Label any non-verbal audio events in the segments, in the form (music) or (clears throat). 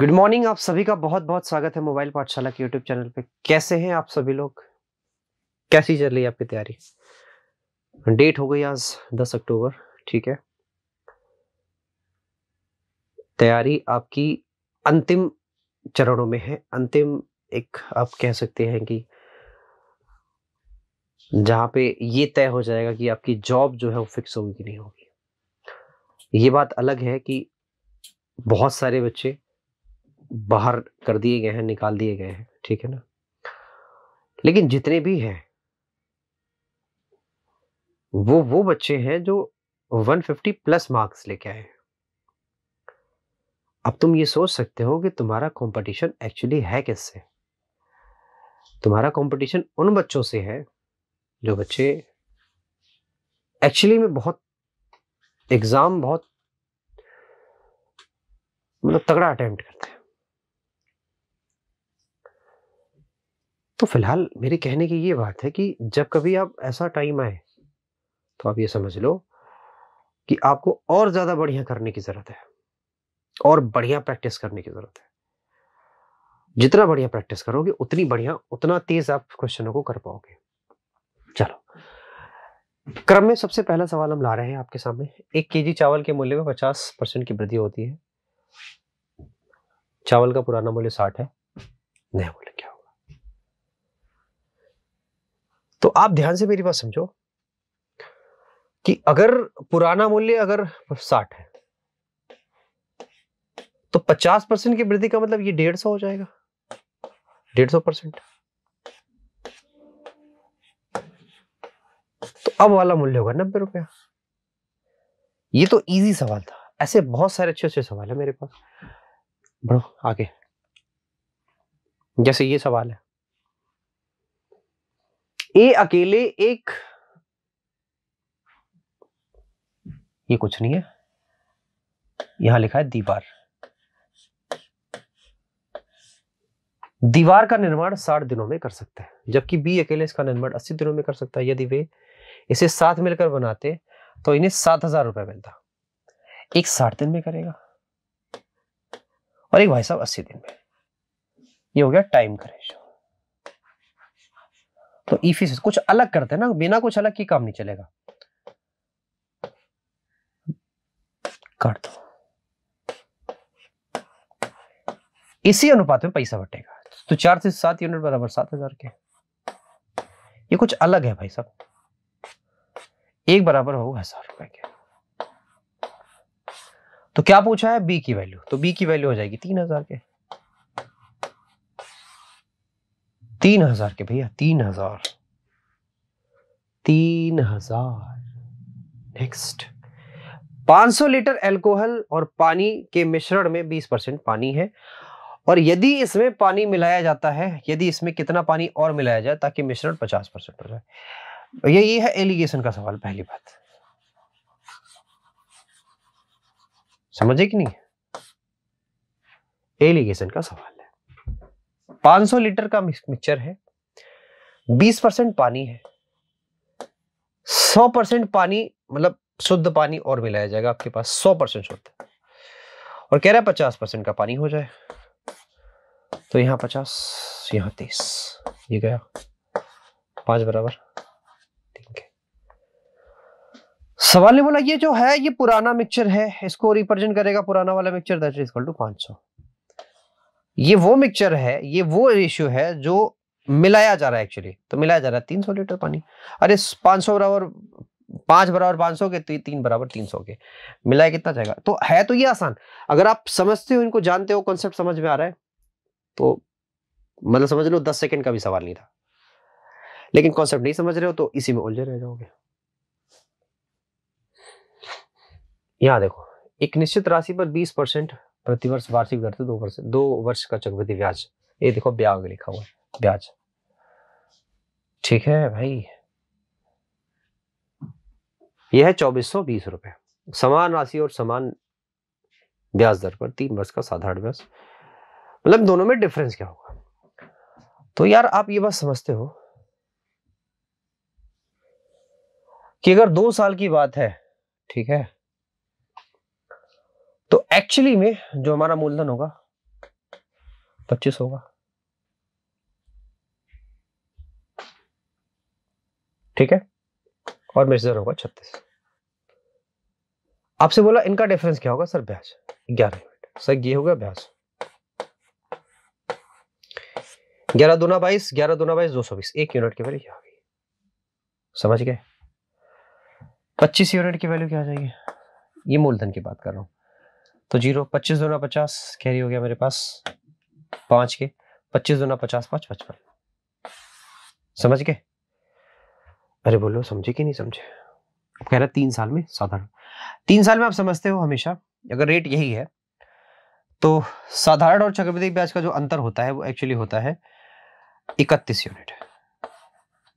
good morning आप सभी का बहुत बहुत स्वागत है मोबाइल पाठशाला के यूट्यूब चैनल पे कैसे हैं आप सभी लोग कैसी चल रही है आपकी तैयारी डेट हो गई आज 10 अक्टूबर ठीक है तैयारी आपकी अंतिम चरणों में है अंतिम एक आप कह सकते हैं कि जहां पे ये तय हो जाएगा कि आपकी जॉब जो है वो फिक्स होगी कि नहीं होगी ये बात अलग है कि बहुत सारे बच्चे बाहर कर दिए गए हैं निकाल दिए गए हैं ठीक है ना लेकिन जितने भी हैं वो वो बच्चे हैं जो 150 प्लस मार्क्स लेके आए अब तुम ये सोच सकते हो कि तुम्हारा कंपटीशन एक्चुअली है किससे तुम्हारा कंपटीशन उन बच्चों से है जो बच्चे एक्चुअली में बहुत एग्जाम बहुत मतलब तगड़ा अटेम्प्ट करते हैं तो फिलहाल मेरे कहने की ये बात है कि जब कभी आप ऐसा टाइम आए तो आप ये समझ लो कि आपको और ज़्यादा बढ़िया करने की ज़रूरत है और बढ़िया प्रैक्टिस करने की ज़रूरत है जितना बढ़िया प्रैक्टिस करोगे उतनी बढ़िया उतना तेज आप क्वेश्चनों को कर पाओगे चलो क्रम में सबसे पहला सवाल हम ला रहे हैं आपके सामने एक केजी चावल के मूल्य में पचास परसेंट की वृद्धि होती है चावल का पुराना मूल्य साठ है नया मूल्य तो आप ध्यान से मेरी बात समझो कि अगर पुराना मूल्य अगर साठ है तो पचास परसेंट की वृद्धि का मतलब ये डेढ़ सौ हो जाएगा डेढ़ सौ परसेंट तो अब वाला मूल्य होगा नब्बे रुपया ये तो इजी सवाल था ऐसे बहुत सारे अच्छे अच्छे सवाल है मेरे पास बढ़ो आगे जैसे ये सवाल है ए अकेले एक ये कुछ नहीं है यहां लिखा है दीवार दीवार का निर्माण साठ दिनों में कर सकते हैं जबकि बी अकेले इसका निर्माण अस्सी दिनों में कर सकता है यदि वे इसे साथ मिलकर बनाते तो इन्हें सात हजार रुपये मिलता एक साठ दिन में करेगा और एक भाई साहब अस्सी दिन में ये हो गया टाइम करेशन तो से कुछ अलग करते हैं ना बिना कुछ अलग की काम नहीं चलेगा काट दो इसी अनुपात में पैसा बटेगा तो चार से सात यूनिट बराबर सात हजार के ये कुछ अलग है भाई साहब एक बराबर होगा हजार रुपए के तो क्या पूछा है बी की वैल्यू तो बी की वैल्यू हो जाएगी तीन हजार के तीन हजार के भैया तीन हजार तीन हजार नेक्स्ट 500 लीटर एल्कोहल और पानी के मिश्रण में 20 परसेंट पानी है और यदि इसमें पानी मिलाया जाता है यदि इसमें कितना पानी और मिलाया जाए ताकि मिश्रण 50 परसेंट हो जाए तो ये ये है एलिगेशन का सवाल पहली बात समझे कि नहीं एलिगेशन का सवाल 500 लीटर का मिक्सचर है 20 परसेंट पानी है 100 परसेंट पानी मतलब शुद्ध पानी और मिलाया जाएगा आपके पास 100 परसेंट शुद्ध और कह रहा है 50 परसेंट का पानी हो जाए तो यहां 50 यहां 30 ये गया पांच बराबर सवाल ने बोला ये जो है ये पुराना मिक्सचर है इसको रिप्रेजेंट करेगा पुराना वाला mixture that is equal to 500 ये वो मिक्सचर है ये वो रेशियो है जो मिलाया जा रहा है एक्चुअली तो मिलाया जा रहा है तीन सौ लीटर पानी अरे पाँच सौ बराबर पाँच बराबर पाँच सौ के तो तीन बराबर तीन सौ के मिलाया कितना जाएगा तो है तो ये आसान अगर आप समझते हो इनको जानते हो कॉन्सेप्ट समझ में आ रहा है तो मतलब समझ लो दस सेकेंड का भी सवाल नहीं था लेकिन कॉन्सेप्ट नहीं समझ रहे हो तो इसी में उलझे रह जाओगे यहाँ देखो एक निश्चित राशि पर बीस परसेंट प्रतिवर्ष वार्षिक दर से दो वर्ष दो वर्ष का चक्रवृद्धि ब्याज ये देखो ब्याज लिखा हुआ है ब्याज ठीक है भाई यह है चौबीस सौ बीस रुपये समान राशि और समान ब्याज दर पर तीन वर्ष का साधारण ब्याज मतलब दोनों में डिफरेंस क्या होगा तो यार आप ये बात समझते हो कि अगर दो साल की बात है ठीक है एक्चुअली में जो हमारा मूलधन होगा पच्चीस होगा ठीक है और मिर्जर होगा छत्तीस आपसे बोला इनका डिफरेंस क्या होगा सर ब्याज ग्यारह यूनिट सर ये हो गया ब्याज ग्यारह दोना बाईस ग्यारह दोना बाईस दो सौ बीस एक यूनिट की वैल्यू क्या होगी समझ गए पच्चीस यूनिट की वैल्यू क्या आ जाएगी ये मूलधन की बात कर रहा हूं तो जीरो पच्चीस दोना पचास कैरी हो गया मेरे पास पांच के पच्चीस दोना पचास पांच पचपन समझ गए अरे बोलो समझे कि नहीं समझे कह रहा तीन साल में साधारण तीन साल में आप समझते हो हमेशा अगर रेट यही है तो साधारण और चक्रवृद्धि ब्याज का जो अंतर होता है वो एक्चुअली होता है इकतीस यूनिट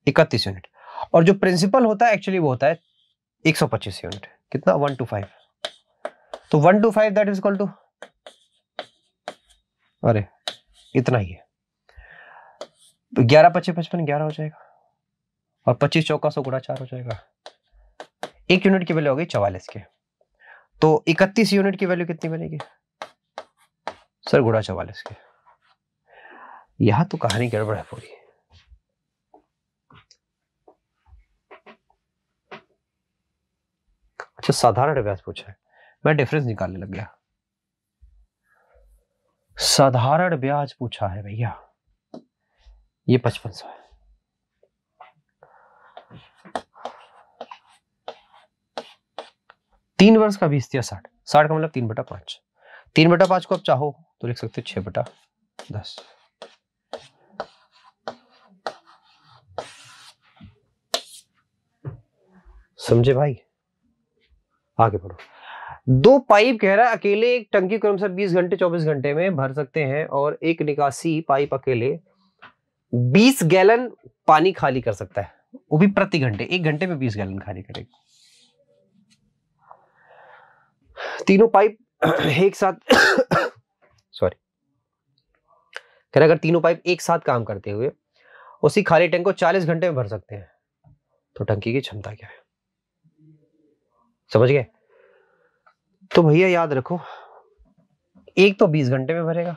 इकतीस यूनिट और जो प्रिंसिपल होता है एक्चुअली वो होता है पच्चीस यूनिट कितना वन टू फाइव तो one two five that is equal to अरे इतना ही है तो ग्यारह पच्चीस पचपन ग्यारह हो जाएगा और पच्चीस चौका सौ गुड़ा चार हो जाएगा एक यूनिट की वैल्यू हो गई चवालीस के तो इकतीस यूनिट की वैल्यू कितनी बनेगी सर गुड़ा चवालीस के यहां तो कहानी गड़बड़ है पूरी अच्छा साधारण व्यास पूछा है मैं डिफरेंस निकालने लग गया साधारण ब्याज पूछा है भैया ये पचपन सौ है तीन वर्ष का बीस दिया साठ साठ का मतलब तीन बटा पांच तीन बटा पांच को आप चाहो तो लिख सकते हो छह बटा दस समझे भाई आगे बढ़ो दो पाइप कह रहा है अकेले एक टंकी से 20 घंटे 24 घंटे में भर सकते हैं और एक निकासी पाइप अकेले 20 गैलन पानी खाली कर सकता है वो भी प्रति घंटे एक घंटे में 20 गैलन खाली करेगा तीनों पाइप (clears throat) एक साथ (clears throat) सॉरी कह रहा अगर तीनों पाइप एक साथ काम करते हुए उसी खाली टैंक को 40 घंटे में भर सकते हैं तो टंकी की क्षमता क्या है समझ गए तो भैया याद रखो एक तो 20 घंटे में भरेगा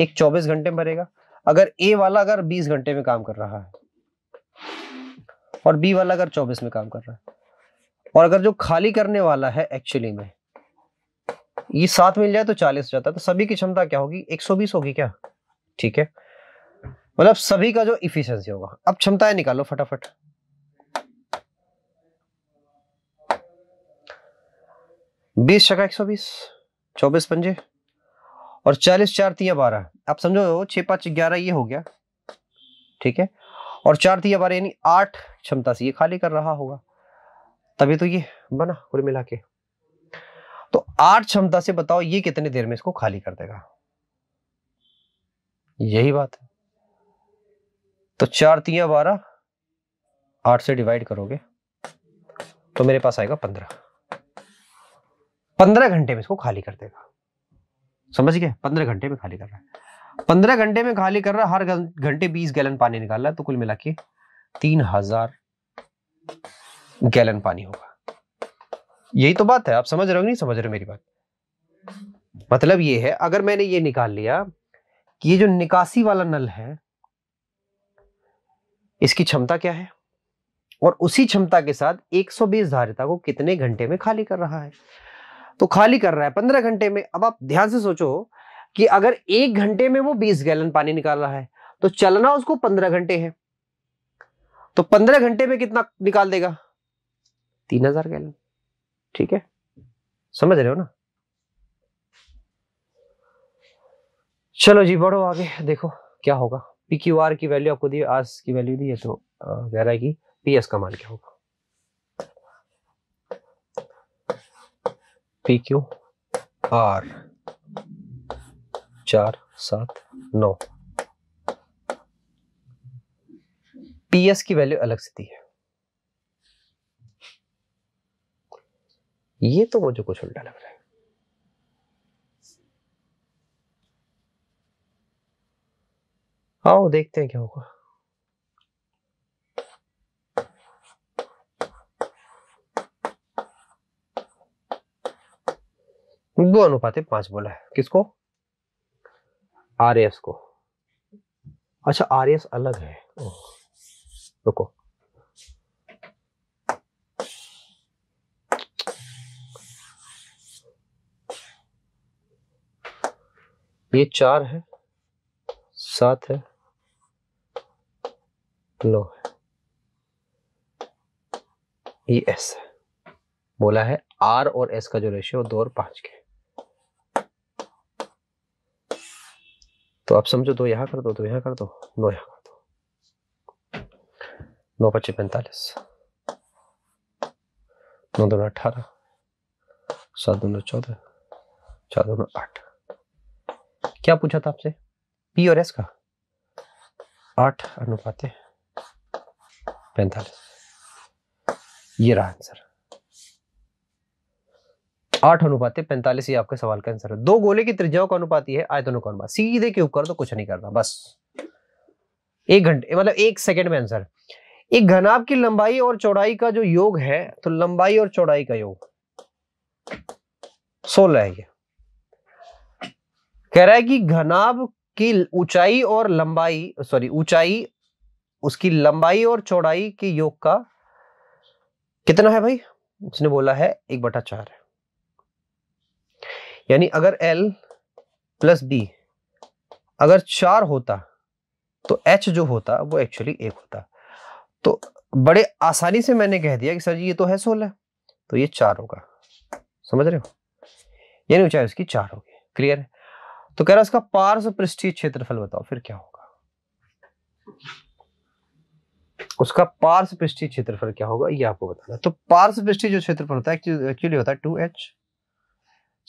एक 24 घंटे में भरेगा अगर ए वाला अगर 20 घंटे में काम कर रहा है और बी वाला अगर 24 में काम कर रहा है और अगर जो खाली करने वाला है एक्चुअली में ये सात मिल जाए तो चालीस हो जाता है तो सभी की क्षमता क्या होगी 120 होगी क्या ठीक है मतलब सभी का जो इफिशियंसी होगा अब क्षमताएं निकालो फटाफट बीस छका एक सौ बीस चौबीस पंजे और चालीस चार तीन बारह आप समझो छः पाँच ग्यारह ये हो गया ठीक है और चार तीन बारह यानी आठ क्षमता से ये खाली कर रहा होगा तभी तो ये बना कुल मिला के तो आठ क्षमता से बताओ ये कितने देर में इसको खाली कर देगा यही बात है तो चार तीन बारह आठ से डिवाइड करोगे तो मेरे पास आएगा पंद्रह पंद्रह घंटे में इसको खाली कर देगा समझ गए पंद्रह घंटे में खाली कर रहा है पंद्रह घंटे में खाली कर रहा है हर घंटे बीस गैलन पानी निकाल रहा है तो कुल मिला के तीन हजार गैलन पानी होगा यही तो बात है आप समझ रहे हो नहीं समझ रहे मेरी बात मतलब ये है अगर मैंने ये निकाल लिया कि ये जो निकासी वाला नल है इसकी क्षमता क्या है और उसी क्षमता के साथ 120 धारिता को कितने घंटे में खाली कर रहा है तो खाली कर रहा है पंद्रह घंटे में अब आप ध्यान से सोचो कि अगर एक घंटे में वो बीस गैलन पानी निकाल रहा है तो चलना उसको पंद्रह घंटे है तो पंद्रह घंटे में कितना निकाल देगा तीन हजार गैलन ठीक है समझ रहे हो ना चलो जी बढ़ो आगे देखो क्या होगा पी क्यू आर की वैल्यू आपको दी आज की वैल्यू दी है तो कह रहा है कि पी का मान क्या होगा पी क्यू आर चार सात नौ पीएस की वैल्यू अलग से दी है ये तो मुझे कुछ उल्टा लग रहा है आओ देखते हैं क्या होगा दो अनुपातिक पांच बोला है किसको आर एस को अच्छा आर एस अलग है रुको ये चार है सात है नौ है ये एस है बोला है आर और एस का जो रेशियो दो और पांच के तो आप समझो दो यहाँ कर दो दो यहाँ कर दो नौ यहाँ कर दो नौ पच्चीस पैंतालीस नौ दोनों अठारह सात दोनों चौदह चार दोनों आठ क्या पूछा था आपसे पी और एस का आठ अनुपाते पैंतालीस ये रहा आंसर आठ अनुपात है पैंतालीस ये आपके सवाल का आंसर है दो गोले की त्रिज्याओं का अनुपात ही है आयतनों का अनुपात सीधे के ऊपर तो कुछ नहीं करना बस एक घंटे मतलब एक सेकंड में आंसर एक घनाभ की लंबाई और चौड़ाई का जो योग है तो लंबाई और चौड़ाई का योग सोलह है ये कह रहा है कि घनाभ की ऊंचाई और लंबाई सॉरी ऊंचाई उसकी लंबाई और चौड़ाई के योग का कितना है भाई उसने बोला है एक बटा चार है यानी अगर एल प्लस बी अगर चार होता तो एच जो होता वो एक्चुअली एक होता तो बड़े आसानी से मैंने कह दिया कि सर जी ये तो है सोलह तो ये चार होगा समझ रहे हो यानी ऊंचाई उसकी चार होगी क्लियर है तो कह रहा उसका पार्स पृष्ठीय क्षेत्रफल बताओ फिर क्या होगा उसका पार्स पृष्ठीय क्षेत्रफल क्या होगा ये आपको बताना तो पार्स पृष्ठीय जो क्षेत्रफल होता है एक्चुअली होता है टू एच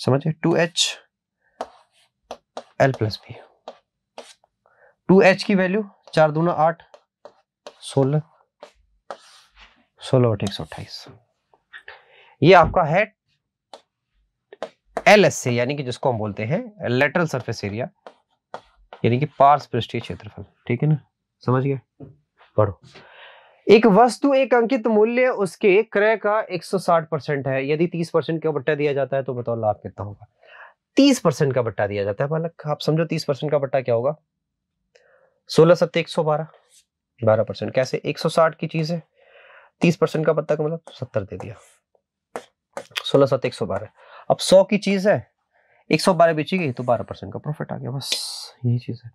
समझे two H L plus B two H की वैल्यू चार दूना आठ सोलह सोलह और एक सौ अट्ठाईस ये आपका है एल एस से यानी कि जिसको हम बोलते हैं लेटरल सरफेस एरिया यानी कि पार्स पृष्ठीय क्षेत्रफल ठीक है ना समझ गए पढ़ो एक वस्तु एक अंकित मूल्य उसके क्रय का 160 परसेंट है यदि 30 परसेंट का बट्टा दिया जाता है तो बताओ तो लाभ कितना होगा 30 परसेंट का बट्टा दिया जाता है बालक आप समझो 30 परसेंट का बट्टा क्या होगा 16 सत्य एक सौ बारह बारह परसेंट कैसे 160 की चीज है 30 परसेंट का बट्टा का मतलब 70 दे दिया 16 सत्य एक सौ बारह अब 100 की चीज है एक सौ बारह बेची गई तो बारह परसेंट का प्रॉफिट आ गया बस यही चीज है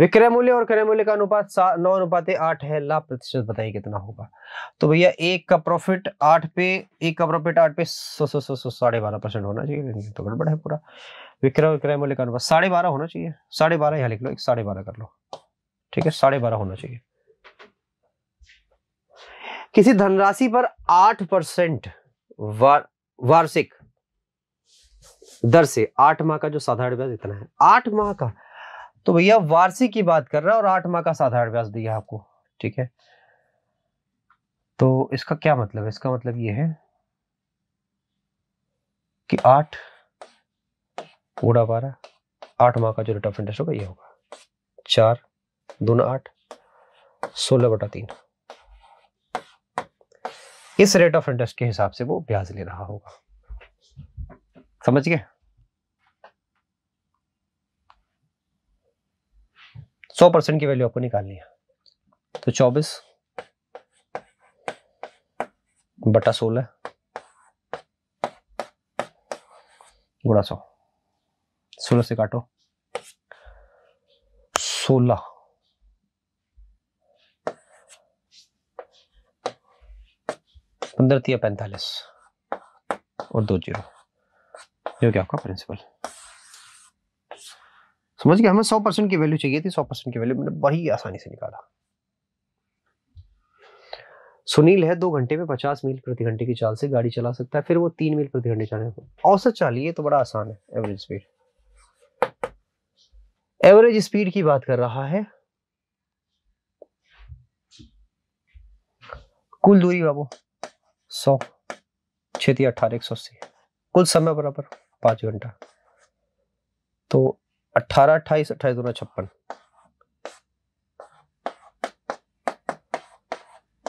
विक्रय मूल्य और क्रय मूल्य का अनुपात नौ अनुपात आठ है लाभ प्रतिशत बताइए कितना होगा तो भैया एक का प्रॉफिट आठ पे एक का प्रॉफिट आठ पे सौ सौ सौ सौ साढ़े बारह परसेंट होना चाहिए तो गड़बड़ है पूरा विक्रय और क्रय मूल्य का अनुपात साढ़े बारह होना चाहिए साढ़े बारह यहाँ लिख लो एक साढ़े बारह कर लो ठीक है साढ़े बारह होना चाहिए किसी धनराशि पर आठ परसेंट वार्षिक दर से आठ माह का जो साधारण ब्याज इतना है आठ माह का तो भैया वार्षिक की बात कर रहा है और आठ माह का साधारण ब्याज दिया आपको ठीक है तो इसका क्या मतलब है इसका मतलब ये है कि आठ पूरा बारह आठ माह का जो रेट ऑफ इंटरेस्ट होगा ये होगा चार दून आठ सोलह बटा तीन इस रेट ऑफ इंटरेस्ट के हिसाब से वो ब्याज ले रहा होगा समझ गए सौ परसेंट की वैल्यू आपको निकालनी है तो चौबीस बटा सोलह गुड़ा सौ सोलह से काटो सोलह पंद्रह तीन पैंतालीस और दो जीरो ये क्या आपका प्रिंसिपल समझ गया हमें सौ परसेंट की वैल्यू चाहिए थी सौ परसेंट की वैल्यू मैंने बड़ी आसानी से निकाला सुनील है दो घंटे में पचास मील प्रति घंटे की चाल से गाड़ी चला सकता है फिर वो तीन मील प्रति घंटे चलने औसत चालिए तो बड़ा आसान है एवरेज स्पीड एवरेज स्पीड की बात कर रहा है कुल दूरी बाबू सौ छेती अठारह एक सौ अस्सी कुल समय बराबर पाँच घंटा तो अट्ठारह अट्ठाईस अट्ठाईस दोनों छप्पन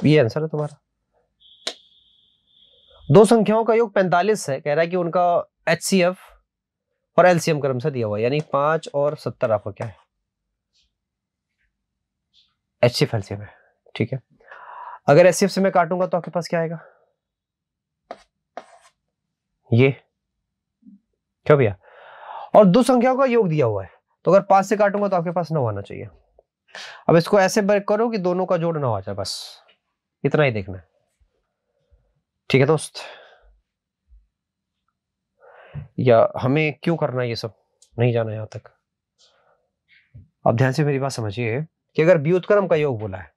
ये आंसर है तुम्हारा दो संख्याओं का योग 45 है कह रहा है कि उनका एच सी एफ और एलसीएम क्रम से दिया हुआ यानी पांच और सत्तर आपका क्या है एच सी एफ एलसीएम है ठीक है अगर एच सी एफ से मैं काटूंगा तो आपके पास क्या आएगा ये क्यों भैया और दो संख्याओं का योग दिया हुआ है तो अगर पांच से काटूंगा तो आपके पास नौ आना चाहिए अब इसको ऐसे ब्रेक करो कि दोनों का जोड़ नौ आ जाए बस इतना ही देखना है ठीक है दोस्त या हमें क्यों करना है ये सब नहीं जाना यहां तक अब ध्यान से मेरी बात समझिए कि अगर व्युत्क्रम का योग बोला है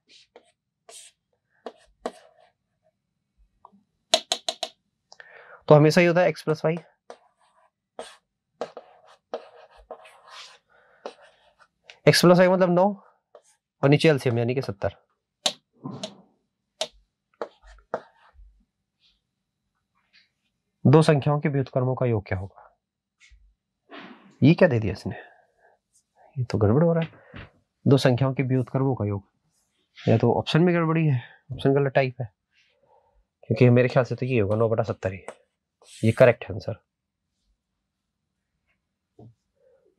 तो हमेशा ये होता है X plus Y X plus I मतलब नौ और नीचे एलसीएम यानी कि सत्तर दो संख्याओं के व्युतकर्मों का योग क्या होगा ये क्या दे दिया इसने ये तो गड़बड़ हो रहा है दो संख्याओं के व्युतकर्मों का योग या तो ऑप्शन में गड़बड़ी है ऑप्शन गलत टाइप है क्योंकि मेरे ख्याल से तो ये होगा नौ बटा सत्तर ही ये करेक्ट है आंसर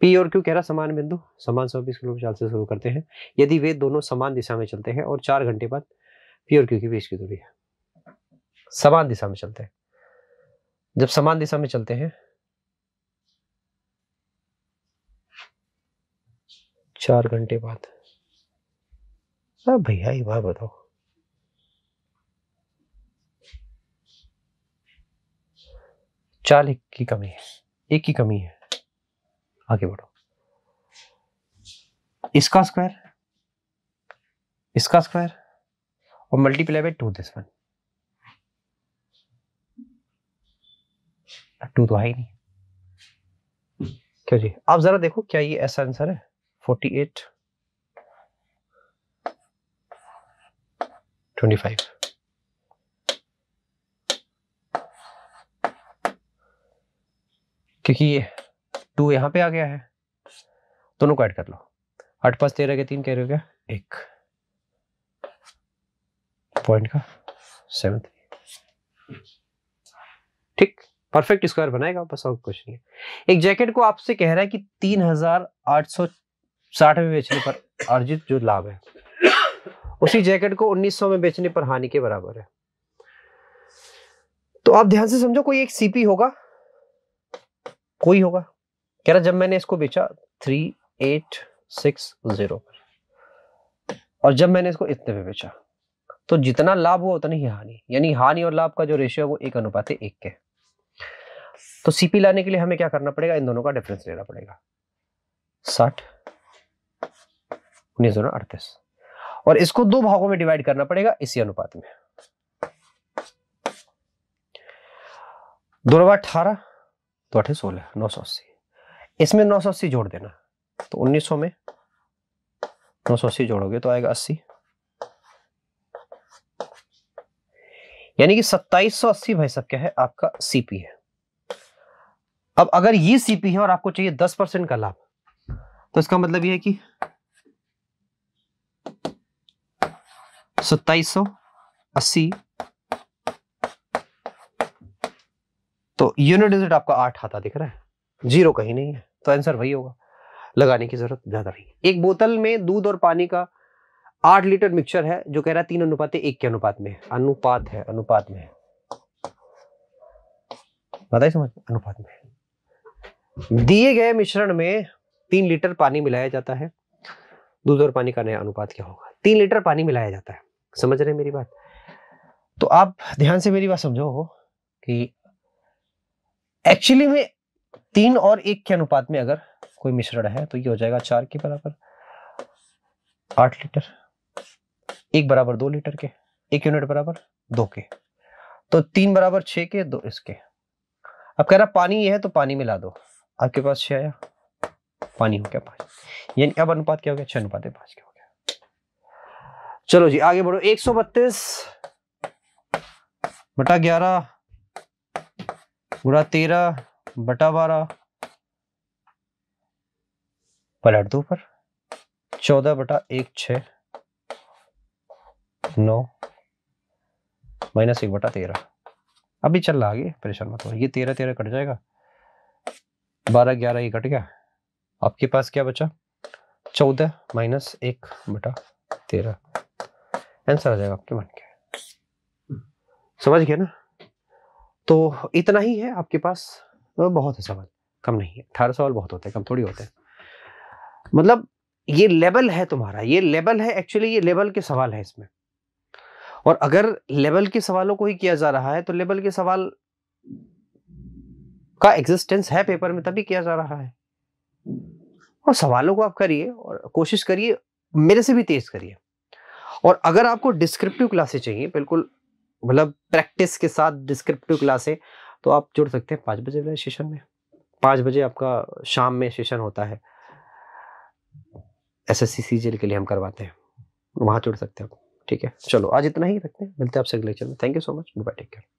पी और क्यू कह रहा समान बिंदु समान सौ बीस किलोमीटर चाल से शुरू करते हैं यदि वे दोनों समान दिशा में चलते हैं और चार घंटे बाद पी और क्यू के बीच की दूरी है समान दिशा में चलते हैं जब समान दिशा में चलते हैं चार घंटे बाद भैया ये बात बताओ चाल एक की कमी है एक की कमी है आगे बढ़ो इसका स्क्वायर इसका स्क्वायर और multiply by two this one two तो है ही नहीं क्यों जी आप जरा देखो क्या ये ऐसा आंसर है फोर्टी एट ट्वेंटी फाइव क्योंकि ये टू यहाँ पे आ गया है दोनों को ऐड कर लो आठ पास तेरह के तीन कह रहे हो क्या एक पॉइंट का सेवन थ्री ठीक परफेक्ट स्क्वायर बनाएगा बस और कुछ नहीं एक जैकेट को आपसे कह रहा है कि तीन हजार आठ सौ साठ में बेचने पर अर्जित जो लाभ है उसी जैकेट को उन्नीस सौ में बेचने पर हानि के बराबर है तो आप ध्यान से समझो कोई एक सीपी होगा कोई होगा कह रहा जब मैंने इसको बेचा थ्री एट सिक्स जीरो और जब मैंने इसको इतने पे बेचा तो जितना लाभ हुआ उतनी ही हानि यानी हानि और लाभ का जो रेशियो है वो एक अनुपात है एक के तो सीपी लाने के लिए हमें क्या करना पड़ेगा इन दोनों का डिफरेंस लेना पड़ेगा साठ उन्नीस दोनों अड़तीस और इसको दो भागों में डिवाइड करना पड़ेगा इसी अनुपात में दोनों बार अठारह तो अठे सोलह नौ सौ अस्सी इसमें नौ सौ अस्सी जोड़ देना तो उन्नीस सौ में नौ सौ अस्सी जोड़ोगे तो आएगा अस्सी यानी कि सत्ताईस सौ अस्सी भाई सब क्या है आपका सीपी है अब अगर ये सीपी है और आपको चाहिए दस परसेंट का लाभ तो इसका मतलब यह है कि सत्ताईस सौ अस्सी तो यूनिट डिजिट आपका आठ आता दिख रहा है जीरो कहीं नहीं है तो आंसर वही होगा लगाने की जरूरत ज़्यादा नहीं एक बोतल में दूध और पानी का आठ लीटर मिक्सचर है जो कह रहा है तीन अनुपात एक के अनुपात में अनुपात है अनुपात में बताइए समझ अनुपात में दिए गए मिश्रण में तीन लीटर पानी मिलाया जाता है दूध और पानी का नया अनुपात क्या होगा तीन लीटर पानी मिलाया जाता है समझ रहे हैं मेरी बात तो आप ध्यान से मेरी बात समझो कि एक्चुअली में तीन और एक के अनुपात में अगर कोई मिश्रण है तो ये हो जाएगा चार के बराबर आठ लीटर एक बराबर दो लीटर के एक यूनिट बराबर दो के तो तीन बराबर छ के दो इसके अब कह रहा पानी ये है तो पानी में ला दो आपके पास छ आया पानी हो गया यानी अब अनुपात क्या हो गया छह अनुपात पांच क्या हो गया चलो जी आगे बढ़ो एक सौ बत्तीस बटा ग्यारह बुरा तेरह बटा बारह पलट दो पर चौदह बटा एक छ नौ माइनस एक बटा तेरह अभी चल रहा आगे परेशान मत हो ये तेरह तेरह कट जाएगा बारह ग्यारह ये कट गया आपके पास क्या बचा चौदह माइनस एक बटा तेरह आंसर आ जाएगा आपके मन के समझ गया ना तो इतना ही है आपके पास तो बहुत है अच्छा सवाल कम नहीं है अठारह सवाल बहुत होते हैं कम थोड़ी होते हैं मतलब ये लेवल है तुम्हारा ये लेवल है एक्चुअली ये लेवल के सवाल है इसमें और अगर लेवल के सवालों को ही किया जा रहा है तो लेवल के सवाल का एग्जिस्टेंस है पेपर में तभी किया जा रहा है और सवालों को आप करिए और कोशिश करिए मेरे से भी तेज करिए और अगर आपको डिस्क्रिप्टिव क्लासे चाहिए बिल्कुल मतलब प्रैक्टिस के साथ डिस्क्रिप्टिव क्लासे तो आप जुड़ सकते हैं पाँच बजे वाले सेशन में पाँच बजे आपका शाम में सेशन होता है एस एस सी के लिए हम करवाते हैं वहाँ जुड़ सकते हैं आप ठीक है चलो आज इतना ही रखते हैं मिलते हैं आपसे अगले लेक्चर में thank you so much bye take care